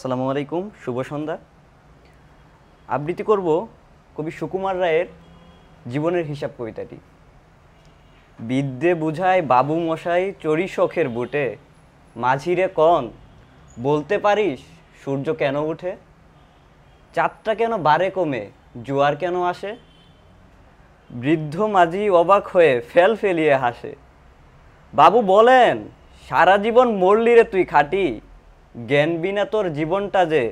আসসালামু আলাইকুম শুভ সন্ধ্যা আবৃত্তি করব কবি সুকুমার রায়ের জীবনের হিসাব কবিতাটি বিদ্যে বুঝায় বাবু মশাই চড়ি শখের বুটে মাঝিরে কন বলতে পারিস সূর্য কেন উঠে চাঁদটা কেন বারে কমে জোয়ার কেন আসে বৃদ্ধ মাঝি অবাক হয়ে ফেল ফেলিয়ে হাসে বাবু বলেন সারা জীবন মরলি রে তুই খাটি জ্ঞান বিনা তোর জীবনটা যে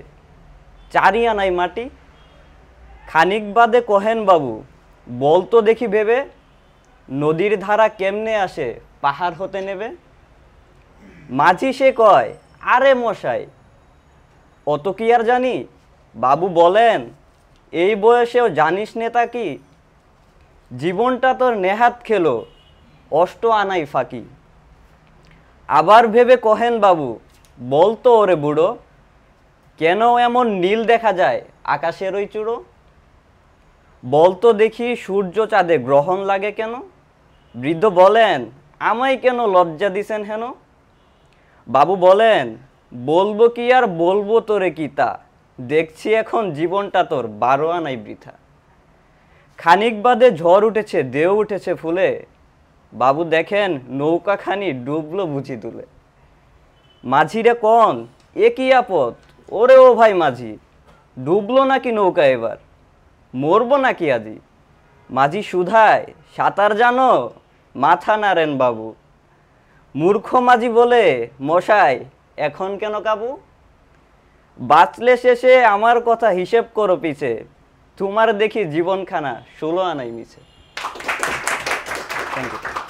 চারি আনাই মাটি খানিক বাদে কহেন বাবু বলতো দেখি ভেবে নদীর ধারা কেমনে আসে পাহাড় হতে নেবে মাঝি সে কয় আরে মশাই অত কি আর জানি বাবু বলেন এই বয়সেও জানিস নেতা কি জীবনটা তোর নেহাত খেলো অষ্ট আনাই ফাঁকি আবার ভেবে কহেন বাবু বলতো ওরে বুড়ো কেন এমন নীল দেখা যায় আকাশের ওই চূড়ো বলতো দেখি সূর্য চাঁদে গ্রহণ লাগে কেন বৃদ্ধ বলেন আমায় কেন লজ্জা দিছেন হেন বাবু বলেন বলবো কি আর বলবো তোরে তা দেখছি এখন জীবনটা তোর বারো আনাই বৃথা খানিক বাদে ঝড় উঠেছে দেও উঠেছে ফুলে বাবু দেখেন নৌকাখানি ডুবলো বুঝি তুলে মাঝিরে কন এ কি আপদ ওরে ও ভাই মাঝি ডুবলো নাকি নৌকা এবার মরবো নাকি আজি মাঝি সুধায় সাঁতার জানো মাথা নারেন বাবু মূর্খ মাঝি বলে মশাই এখন কেন কাবু বাঁচলে শেষে আমার কথা হিসেব করো পিছে তোমার দেখি জীবনখানা ষোলো আনাই মিছে থ্যাংক ইউ